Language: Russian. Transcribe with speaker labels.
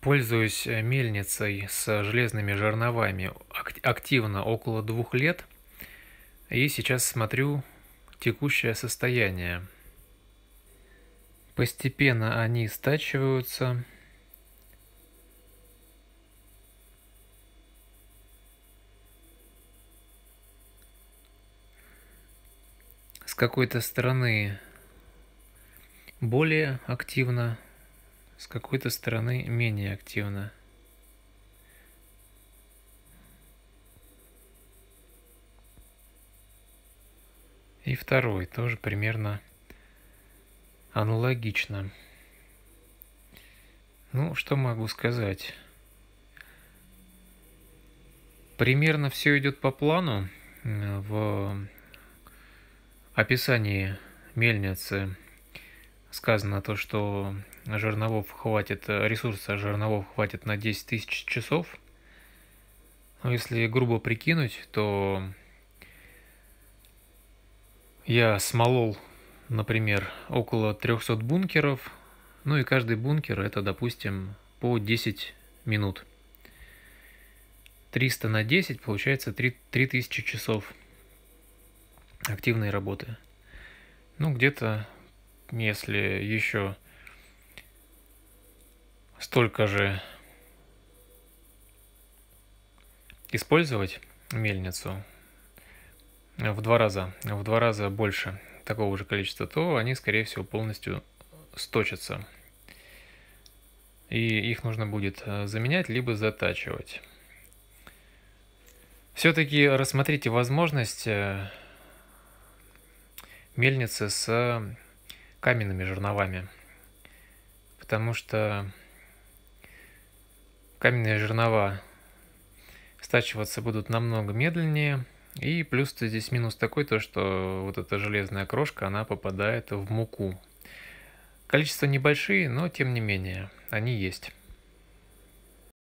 Speaker 1: Пользуюсь э, мельницей с железными жерновами активно около двух лет. И сейчас смотрю текущее состояние. Постепенно они стачиваются. С какой-то стороны более активно с какой-то стороны менее активно. И второй тоже примерно аналогично. Ну, что могу сказать? Примерно все идет по плану э, в описании мельницы сказано то, что жерновов хватит, э, ресурса жерновов хватит на 10 тысяч часов. Но если грубо прикинуть, то я смолол, например, около 300 бункеров, ну и каждый бункер это, допустим, по 10 минут. 300 на 10 получается 3, 3000 часов активной работы. Ну, где-то если еще столько же использовать мельницу в два раза, в два раза больше такого же количества, то они, скорее всего, полностью сточатся. И их нужно будет э, заменять, либо затачивать. Все-таки рассмотрите возможность э, мельницы с каменными жерновами. Потому что каменные жернова стачиваться будут намного медленнее. И плюс-то здесь минус такой, то что вот эта железная крошка, она попадает в муку. Количество небольшие, но тем не менее, они есть.